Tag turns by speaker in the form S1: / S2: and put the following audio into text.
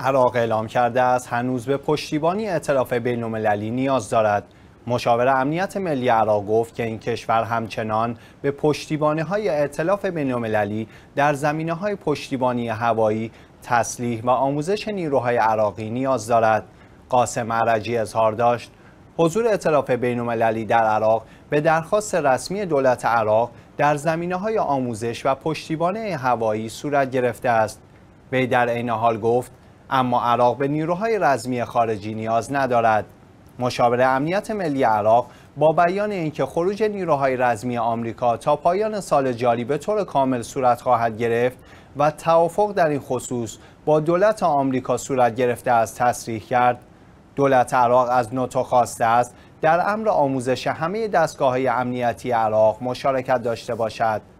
S1: عراق اعلام کرده است هنوز به پشتیبانی بین بین‌المللی نیاز دارد مشاور امنیت ملی عراق گفت که این کشور همچنان به پشتیبانه های اعتلاف بین‌المللی در زمینه های پشتیبانی هوایی، تسلیح و آموزش نیروهای عراقی نیاز دارد. قاسم عرجی اظهار داشت حضور اعتلاف بین‌المللی در عراق به درخواست رسمی دولت عراق در زمینه های آموزش و پشتیبانه هوایی صورت گرفته است. وی در عین حال گفت اما عراق به نیروهای رزمی خارجی نیاز ندارد مشاور امنیت ملی عراق با بیان اینکه خروج نیروهای رزمی آمریکا تا پایان سال جاری به طور کامل صورت خواهد گرفت و توافق در این خصوص با دولت آمریکا صورت گرفته است تصریح کرد دولت عراق از نوتو خواسته است در امر آموزش همه دستگاه های امنیتی عراق مشارکت داشته باشد